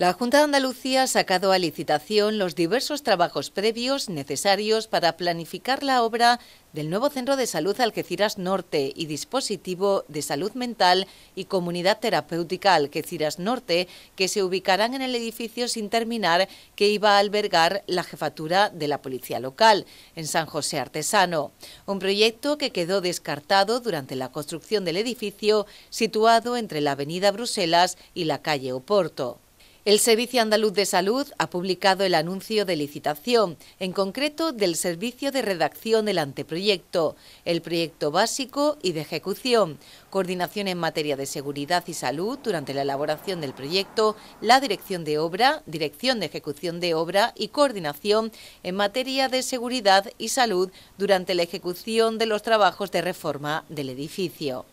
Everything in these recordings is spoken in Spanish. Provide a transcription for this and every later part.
La Junta de Andalucía ha sacado a licitación los diversos trabajos previos necesarios para planificar la obra del nuevo Centro de Salud Algeciras Norte y Dispositivo de Salud Mental y Comunidad Terapéutica Algeciras Norte, que se ubicarán en el edificio sin terminar que iba a albergar la jefatura de la Policía Local, en San José Artesano. Un proyecto que quedó descartado durante la construcción del edificio situado entre la Avenida Bruselas y la calle Oporto. El Servicio Andaluz de Salud ha publicado el anuncio de licitación, en concreto del servicio de redacción del anteproyecto, el proyecto básico y de ejecución, coordinación en materia de seguridad y salud durante la elaboración del proyecto, la dirección de obra, dirección de ejecución de obra y coordinación en materia de seguridad y salud durante la ejecución de los trabajos de reforma del edificio.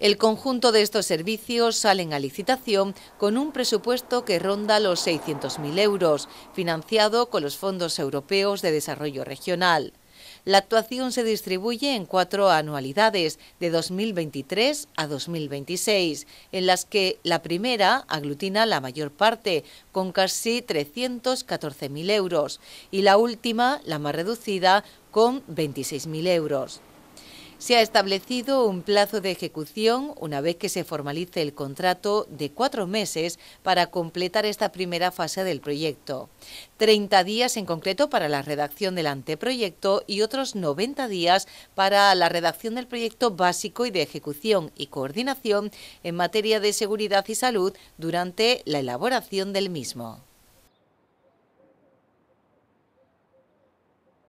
El conjunto de estos servicios salen a licitación con un presupuesto que ronda los 600.000 euros, financiado con los fondos europeos de desarrollo regional. La actuación se distribuye en cuatro anualidades, de 2023 a 2026, en las que la primera aglutina la mayor parte, con casi 314.000 euros, y la última, la más reducida, con 26.000 euros. Se ha establecido un plazo de ejecución, una vez que se formalice el contrato, de cuatro meses para completar esta primera fase del proyecto. Treinta días en concreto para la redacción del anteproyecto y otros 90 días para la redacción del proyecto básico y de ejecución y coordinación en materia de seguridad y salud durante la elaboración del mismo.